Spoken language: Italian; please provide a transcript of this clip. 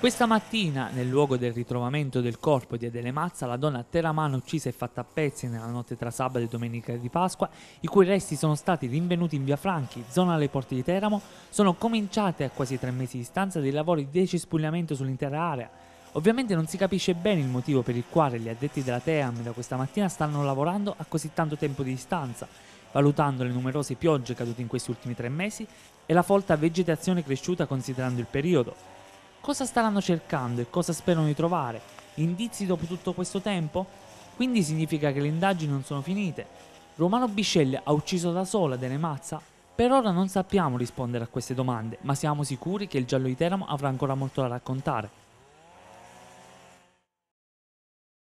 Questa mattina, nel luogo del ritrovamento del corpo di Adele Mazza, la donna Teramano uccisa e fatta a pezzi nella notte tra sabato e domenica di Pasqua, i cui resti sono stati rinvenuti in via Franchi, zona alle porte di Teramo, sono cominciate a quasi tre mesi di distanza dei lavori di cespugliamento sull'intera area. Ovviamente non si capisce bene il motivo per il quale gli addetti della Team da questa mattina stanno lavorando a così tanto tempo di distanza, valutando le numerose piogge cadute in questi ultimi tre mesi e la folta vegetazione cresciuta considerando il periodo. Cosa staranno cercando e cosa sperano di trovare? Indizi dopo tutto questo tempo? Quindi significa che le indagini non sono finite. Romano Biscelli ha ucciso da sola Dene Mazza? Per ora non sappiamo rispondere a queste domande, ma siamo sicuri che il giallo di Teramo avrà ancora molto da raccontare.